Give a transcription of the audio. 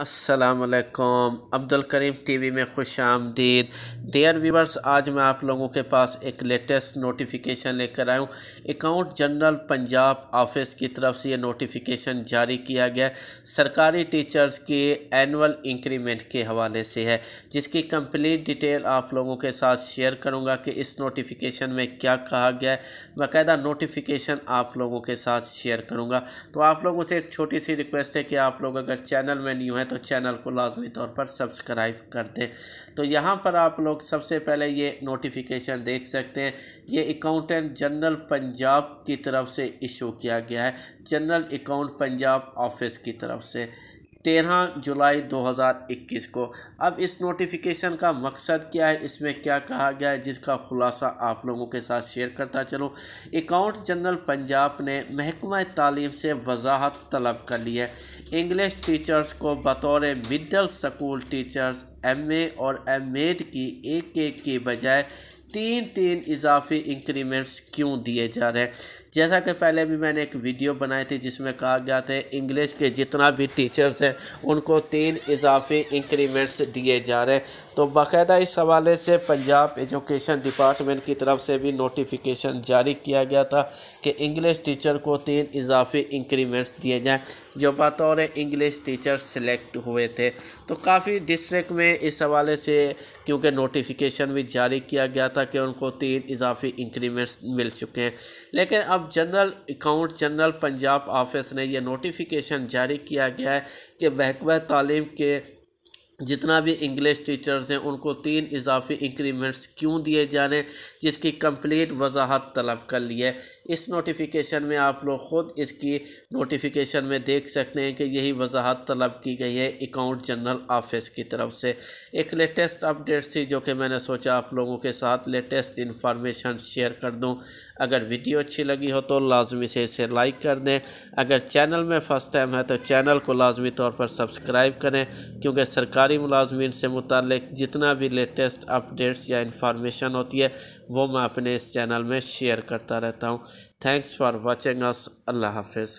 असलकम अब्दुल करीम टीवी में खुश आमदीद डियर व्यूवर्स आज मैं आप लोगों के पास एक लेटेस्ट नोटिफिकेशन लेकर आया हूँ अकाउंट जनरल पंजाब ऑफिस की तरफ से ये नोटिफिकेशन जारी किया गया सरकारी टीचर्स के एनुअल इंक्रीमेंट के हवाले से है जिसकी कंप्लीट डिटेल आप लोगों के साथ शेयर करूँगा कि इस नोटिफिकेशन में क्या कहा गया है बाकायदा नोटिफिकेशन आप लोगों के साथ शेयर करूँगा तो आप लोगों से एक छोटी सी रिक्वेस्ट है कि आप लोग अगर चैनल में न्यू हैं तो चैनल को लाजमी तौर पर सब्सक्राइब कर दें तो यहाँ पर आप लोग सबसे पहले ये नोटिफिकेशन देख सकते हैं ये अकाउंटेंट जनरल पंजाब की तरफ से इशू किया गया है जनरल अकाउंट पंजाब ऑफिस की तरफ से तेरह जुलाई 2021 को अब इस नोटिफिकेशन का मकसद क्या है इसमें क्या कहा गया है जिसका खुलासा आप लोगों के साथ शेयर करता चलूँ अकाउंट जनरल पंजाब ने महकमा तालीम से वजाहत तलब कर ली है इंग्लिश टीचर्स को बतौर मिडल स्कूल टीचर्स एमए और एम की एक एक के बजाय तीन तीन इजाफी इंक्रीमेंट्स क्यों दिए जा रहे हैं जैसा कि पहले भी मैंने एक वीडियो बनाई थी जिसमें कहा गया था इंग्लिश के जितना भी टीचर्स हैं उनको तीन इजाफी इंक्रीमेंट्स दिए जा रहे हैं तो बाकायदा इस हवाले से पंजाब एजुकेशन डिपार्टमेंट की तरफ से भी नोटिफिकेशन जारी किया गया था कि इंग्लिश टीचर को तीन इजाफी इंक्रीमेंट्स दिए जाएँ जो बतौर इंग्लिश टीचर सेलेक्ट हुए थे तो काफ़ी डिस्ट्रिक्ट में इस हवाले से क्योंकि नोटिफिकेशन भी जारी किया गया था था कि उनको तीन इजाफी इंक्रीमेंट्स मिल चुके हैं लेकिन अब general account general Punjab office ने यह नोटिफिकेशन जारी किया गया है कि महकमा तालीम के जितना भी इंग्लिश टीचर्स हैं उनको तीन इजाफी इंक्रीमेंट्स क्यों दिए जाने जिसकी कंप्लीट वजाहत तलब कर ली है इस नोटिफिकेशन में आप लोग ख़ुद इसकी नोटिफिकेशन में देख सकते हैं कि यही वजाहत तलब की गई है अकाउंट जनरल ऑफिस की तरफ से एक लेटेस्ट अपडेट थी जो कि मैंने सोचा आप लोगों के साथ लेटेस्ट इन्फॉर्मेशन शेयर कर दूँ अगर वीडियो अच्छी लगी हो तो लाजमी से इसे लाइक कर दें अगर चैनल में फ़र्स्ट टाइम है तो चैनल को लाजमी तौर पर सब्सक्राइब करें क्योंकि सरकार सरकारी मुलाजमीन से मुतल जितना भी लेटेस्ट अपडेट्स या इन्फॉर्मेशन होती है वो मैं अपने इस चैनल में शेयर करता रहता हूँ थैंक्स फॉर वॉचिंग अस अल्लाह हाफिज़